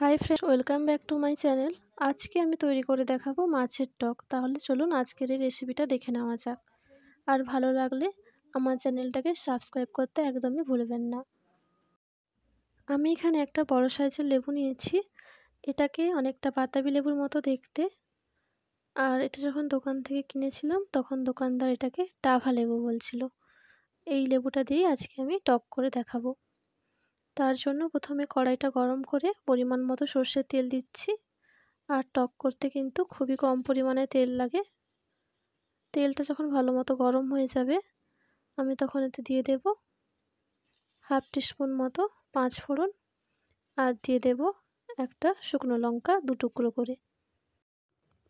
high friend welcome back to my channel আজকে আমি তৈরি করে দেখাবো মাছের টক তাহলে চলুন আজকের এই রেসিপিটা দেখে নেওয়া যাক আর ভালো লাগলে আমার চ্যানেলটাকে সাবস্ক্রাইব করতে একদমই ভুলবেন না আমি এখানে একটা বড় সাইজের লেবু নিয়েছি এটাকে অনেকটা বাতাবি লেবুর মতো দেখতে আর এটা যখন দোকান থেকে কিনেছিলাম তখন দোকানদার এটাকে টাভা লেবু বলছিল এই লেবুটা দিয়েই আজকে আমি টক করে দেখাবো তার জন্য প্রথমে কড়াইটা গরম করে পরিমাণ মতো সর্ষের তেল দিচ্ছি আর টক করতে কিন্তু খুবই কম পরিমাণে তেল লাগে তেলটা যখন ভালো মতো গরম হয়ে যাবে আমি তখন এতে দিয়ে দেব হাফ টিস্পুন মতো পাঁচ ফোড়ন আর দিয়ে দেব একটা শুকনো লঙ্কা দু টুকরো করে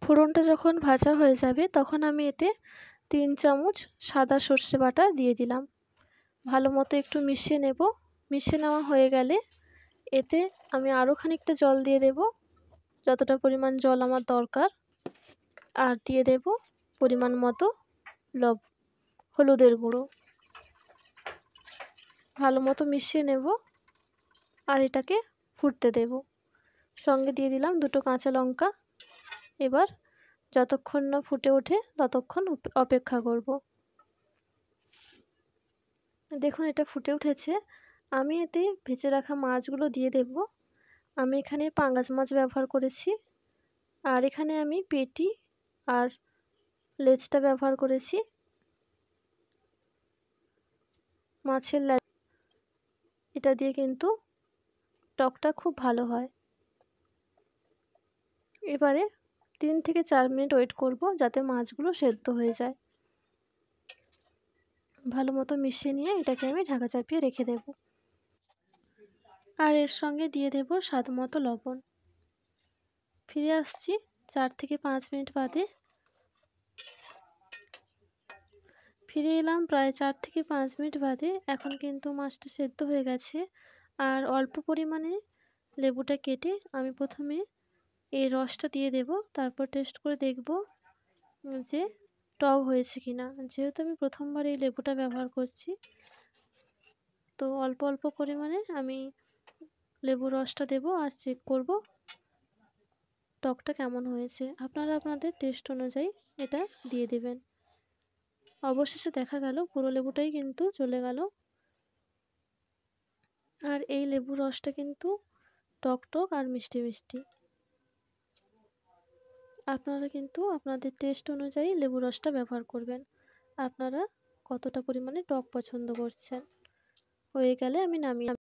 ফোড়নটা যখন ভাজা হয়ে যাবে তখন আমি এতে তিন চামচ সাদা সর্ষে বাটা দিয়ে দিলাম ভালো মতো একটু মিশিয়ে নেব মিশে নেওয়া হয়ে গেলে এতে আমি আরও খানিকটা জল দিয়ে দেব যতটা পরিমাণ জল আমার দরকার আর দিয়ে দেব পরিমাণ মতো লব হলুদের গুঁড়ো ভালো মতো মিশিয়ে নেব আর এটাকে ফুটতে দেব সঙ্গে দিয়ে দিলাম দুটো কাঁচা লঙ্কা এবার যতক্ষণ না ফুটে ওঠে ততক্ষণ অপেক্ষা করব দেখুন এটা ফুটে উঠেছে আমি এতে ভেজে রাখা মাছগুলো দিয়ে দেব আমি এখানে পাঙ্গাস মাছ ব্যবহার করেছি আর এখানে আমি পেটি আর লেজটা ব্যবহার করেছি মাছের লা এটা দিয়ে কিন্তু টকটা খুব ভালো হয় এবারে তিন থেকে চার মিনিট ওয়েট করব যাতে মাছগুলো সেদ্ধ হয়ে যায় ভালো মতো মিশিয়ে নিয়ে এটাকে আমি ঢাকা চাপিয়ে রেখে দেবো আর এর সঙ্গে দিয়ে দেব স্বাদ মতো লবণ ফিরে আসছি চার থেকে পাঁচ মিনিট বাদে ফিরে এলাম প্রায় চার থেকে পাঁচ মিনিট বাদে এখন কিন্তু মাছটা সেদ্ধ হয়ে গেছে আর অল্প পরিমাণে লেবুটা কেটে আমি প্রথমে এই রসটা দিয়ে দেব তারপর টেস্ট করে দেখব যে টক হয়েছে কিনা যেহেতু আমি প্রথমবার এই লেবুটা ব্যবহার করছি তো অল্প অল্প পরিমাণে আমি লেবুর রসটা দেব আর চেক করব টকটা কেমন হয়েছে আপনারা আপনাদের টেস্ট অনুযায়ী এটা দিয়ে দেবেন অবশেষে দেখা গেল পুরো লেবুটাই কিন্তু চলে গেল আর এই লেবুর রসটা কিন্তু টক টক আর মিষ্টি মিষ্টি আপনারা কিন্তু আপনাদের টেস্ট অনুযায়ী লেবু রসটা ব্যবহার করবেন আপনারা কতটা পরিমাণে টক পছন্দ করছেন হয়ে গেলে আমি নামিয়ে